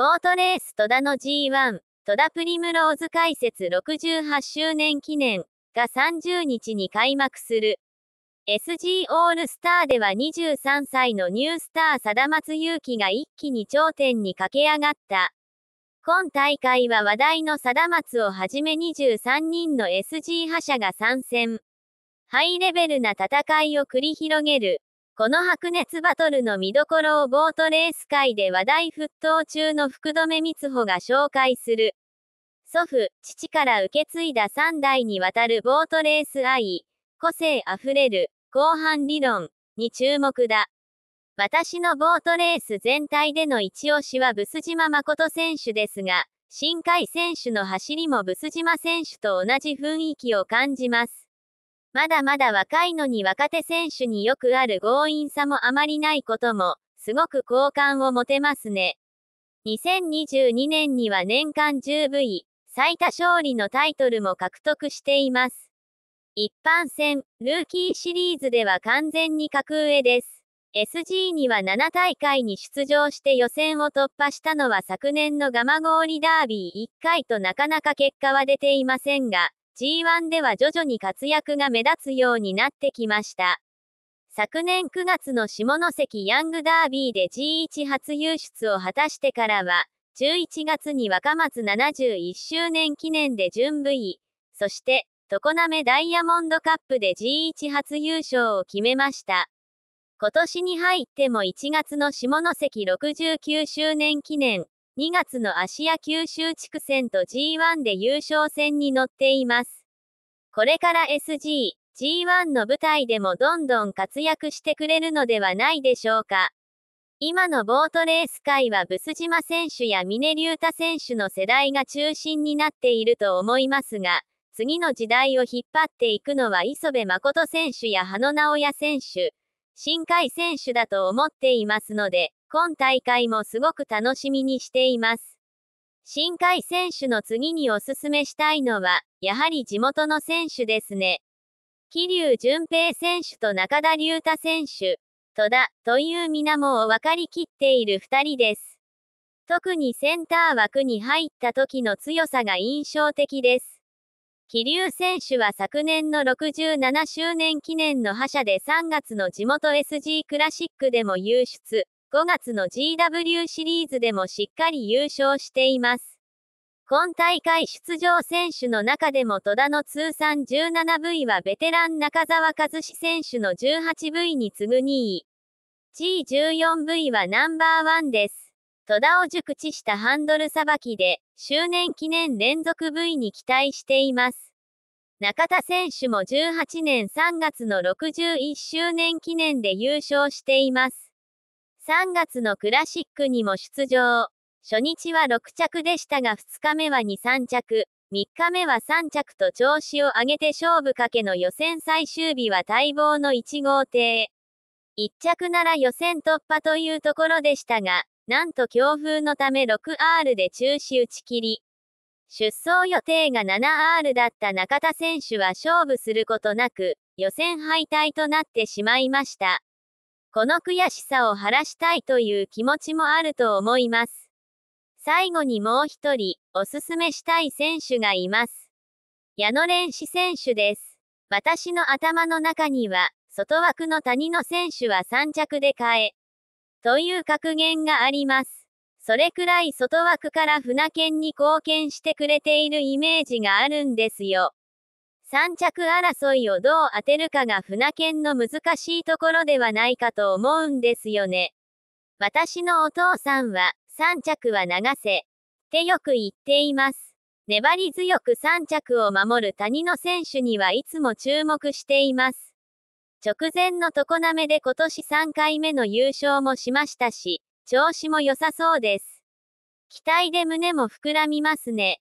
ボートレース戸田の G1、戸田プリムローズ解説68周年記念が30日に開幕する。SG オールスターでは23歳のニュースター貞松勇希が一気に頂点に駆け上がった。今大会は話題の貞松をはじめ23人の SG 覇者が参戦。ハイレベルな戦いを繰り広げる。この白熱バトルの見どころをボートレース界で話題沸騰中の福留光穂が紹介する。祖父、父から受け継いだ3代にわたるボートレース愛、個性あふれる、後半理論、に注目だ。私のボートレース全体での一押しはブス島誠選手ですが、新海選手の走りもブス島選手と同じ雰囲気を感じます。まだまだ若いのに若手選手によくある強引さもあまりないことも、すごく好感を持てますね。2022年には年間 10V、最多勝利のタイトルも獲得しています。一般戦、ルーキーシリーズでは完全に格上です。SG には7大会に出場して予選を突破したのは昨年のガマゴーリダービー1回となかなか結果は出ていませんが、G1 では徐々に活躍が目立つようになってきました。昨年9月の下関ヤングダービーで G1 初優出を果たしてからは、11月に若松71周年記念で準部位、そして、常滑ダイヤモンドカップで G1 初優勝を決めました。今年に入っても1月の下関69周年記念、2月の芦屋九州地区戦と G1 で優勝戦に乗っています。これから SG、G1 の舞台でもどんどん活躍してくれるのではないでしょうか。今のボートレース界はブス島選手や峰竜太選手の世代が中心になっていると思いますが、次の時代を引っ張っていくのは磯部誠選手や羽野直哉選手、新海選手だと思っていますので、今大会もすごく楽しみにしています。新海選手の次におすすめしたいのは、やはり地元の選手ですね。桐生淳平選手と中田竜太選手、戸田という皆も分かりきっている2人です。特にセンター枠に入った時の強さが印象的です。桐生選手は昨年の67周年記念の覇者で3月の地元 SG クラシックでも優出。5月の GW シリーズでもしっかり優勝しています。今大会出場選手の中でも戸田の通算 17V はベテラン中澤和志選手の 18V に次ぐ2位。G14V はナンバーワンです。戸田を熟知したハンドルさばきで、周年記念連続 V に期待しています。中田選手も18年3月の61周年記念で優勝しています。3月のクラシックにも出場。初日は6着でしたが2日目は2、3着、3日目は3着と調子を上げて勝負かけの予選最終日は待望の1号艇。1着なら予選突破というところでしたが、なんと強風のため 6R で中止打ち切り。出走予定が 7R だった中田選手は勝負することなく、予選敗退となってしまいました。この悔しさを晴らしたいという気持ちもあると思います。最後にもう一人、おすすめしたい選手がいます。矢野蓮子選手です。私の頭の中には、外枠の谷の選手は3着で変え。という格言があります。それくらい外枠から船券に貢献してくれているイメージがあるんですよ。3着争いをどう当てるかが船券の難しいところではないかと思うんですよね。私のお父さんは、3着は流せ。ってよく言っています。粘り強く3着を守る谷の選手にはいつも注目しています。直前の常滑で今年3回目の優勝もしましたし、調子も良さそうです。期待で胸も膨らみますね。